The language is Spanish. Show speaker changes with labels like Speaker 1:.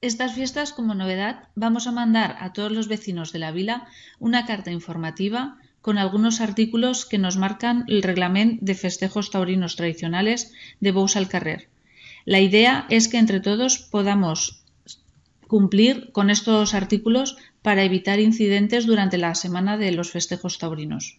Speaker 1: Estas fiestas, como novedad, vamos a mandar a todos los vecinos de la vila una carta informativa con algunos artículos que nos marcan el reglamento de festejos taurinos tradicionales de Bous al Carrer. La idea es que entre todos podamos cumplir con estos artículos para evitar incidentes durante la semana de los festejos taurinos.